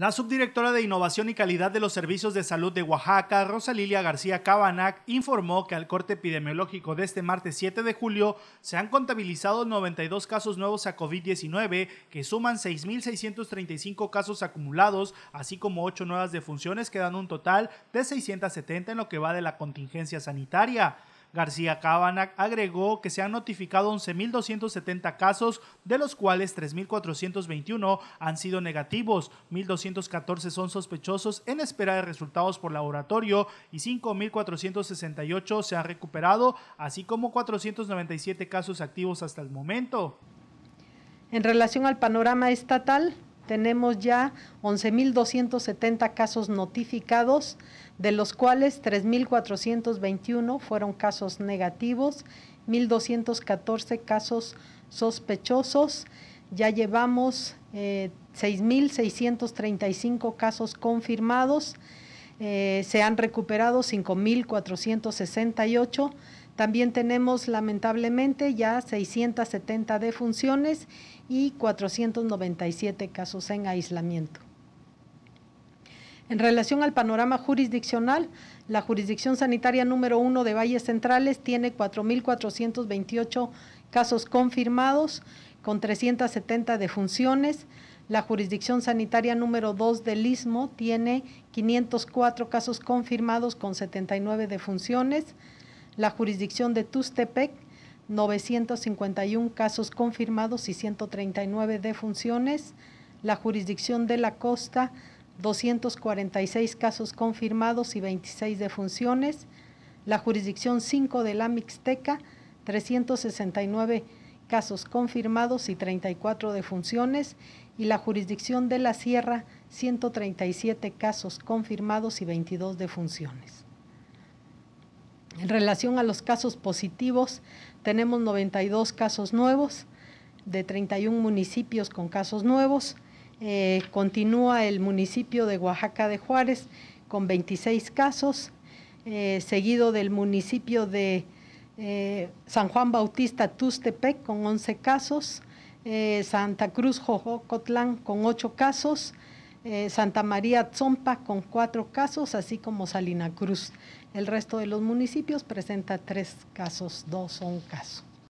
La subdirectora de Innovación y Calidad de los Servicios de Salud de Oaxaca, Rosalilia García Cabanac, informó que al corte epidemiológico de este martes 7 de julio se han contabilizado 92 casos nuevos a COVID-19, que suman 6.635 casos acumulados, así como 8 nuevas defunciones que dan un total de 670 en lo que va de la contingencia sanitaria. García Cabana agregó que se han notificado 11.270 casos, de los cuales 3.421 han sido negativos, 1.214 son sospechosos en espera de resultados por laboratorio y 5.468 se han recuperado, así como 497 casos activos hasta el momento. En relación al panorama estatal, tenemos ya 11.270 casos notificados, de los cuales 3.421 fueron casos negativos, 1.214 casos sospechosos. Ya llevamos 6.635 eh, casos confirmados, eh, se han recuperado 5.468. También tenemos lamentablemente ya 670 defunciones y 497 casos en aislamiento. En relación al panorama jurisdiccional, la jurisdicción sanitaria número uno de Valles Centrales tiene 4.428 casos confirmados con 370 defunciones. La jurisdicción sanitaria número 2 del Istmo tiene 504 casos confirmados con 79 defunciones. La jurisdicción de Tustepec, 951 casos confirmados y 139 defunciones. La jurisdicción de la costa, 246 casos confirmados y 26 defunciones. La jurisdicción 5 de la Mixteca, 369 casos casos confirmados y 34 defunciones, y la jurisdicción de la Sierra, 137 casos confirmados y 22 defunciones. En relación a los casos positivos, tenemos 92 casos nuevos de 31 municipios con casos nuevos. Eh, continúa el municipio de Oaxaca de Juárez con 26 casos, eh, seguido del municipio de eh, San Juan Bautista Tustepec con 11 casos, eh, Santa Cruz Jojocotlán con 8 casos, eh, Santa María Tzompa con 4 casos, así como Salina Cruz. El resto de los municipios presenta 3 casos, 2 son casos.